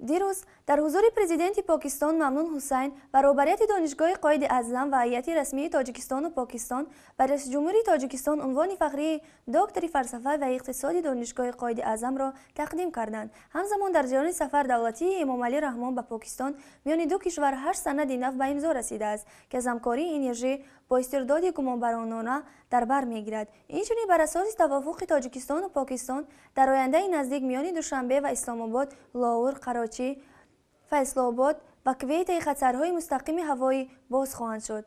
дирӯз дар ҳузури президенти покистон мамнун ҳусайн ва рӯбарияти донишгоҳи қоиди азлам ва ҳайати расмии тоҷикистону покистон ба раиси ҷумҳурии тоҷикистон унвони фахрии доктори фалсафа ва иқтисоди донишгоҳи қоиди азамро тақдим карданд ҳамзамон дар ҷараёни сафар давлатии эмомалӣ раҳмон ба покистон миёни ду кишвар ҳашт санади нав ба имзо расидааст ки аз ҳамкории энержӣ бо истирдоди гумонбаронона дар бар мегирад инчунин бар асоси тавофуқи тоҷикистону покистон дар ояндаи наздик миёни душанбе ва исломобод лоур қарор Сарочи, Фаислобод ва Квейтаи хатарҳои мустақими ҳавоӣ боз хоҳанд шуд.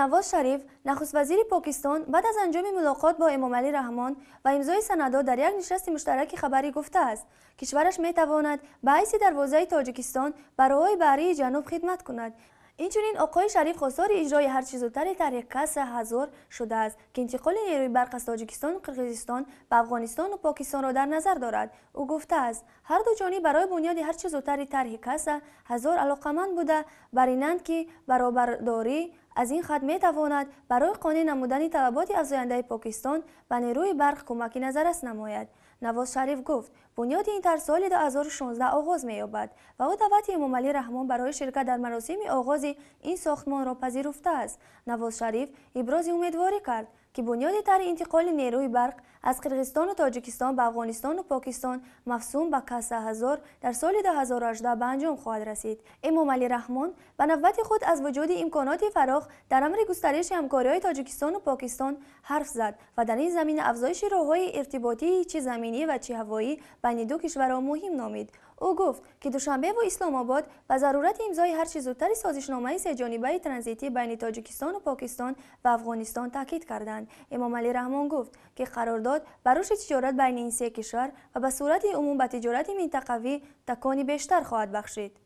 Навоз Шариф, нахуствазири Покистон, баъд аз анҷоми мулоқот бо Эмомалӣ Раҳмон ва имзои санадҳо дар як нишасти муштараки хабарӣ гуфтааст, кишвараш метавонад баҳси дарвозаи Тоҷикистон ба роҳҳои баҳрии ҷануб хидмат кунад. اینچنین آقای شریف خسار اجرای هر چیز زودتر طرح کس هزار شده است که انتقال نیروی برق از تاجیکستان و قرقیزستان به افغانستان و پاکستان را در نظر دارد او گفته است هر دو جانی برای بنیاد هر چیز زودتر طرح کس هزار علاقمند بوده برینند که برابرداری аз ин хат метавонад барои қонӣ намудани талаботи афзояндаи покистон ба нерӯи барқ кӯмаки назаррас намояд навоз шариф гуфт бунёди ин тарҳ соли 2016 оғоз меёбад ва ӯ даъвати эмомалӣ раҳмон барои ширкат дар маросими оғози ин сохтмонро пазируфтааст навоз шариф ибрози умедворӣ кард ки бунёди тарҳи интиқоли нерӯи барқ از قرغیزستان و تاجیکستان به افغانستان و پاکستان مفصوم به کسه هزار در سال 2018 به انجام خواهد رسید امام علی رحمان به نوبت خود از وجود امکانات فراخ در امر گسترش های تاجیکستان و پاکستان حرف زد و در این زمین افزایش راههای ارتباطی چه زمینی و چه هوایی بین دو کشور را مهم نامید او گفت که دوشنبه و اسلام آباد و ضرورت امضای هر چه زودتر سازشنامه سه جانبه ترانزیتی بین تاجیکستان و پاکستان و افغانستان تاکید کردند امام علی رحمان گفت که قرارداد ایجاد به رشد تجارت بین این سه کشور و به صورت عموم به تجارت منطقوی تکانی بیشتر خواهد بخشید.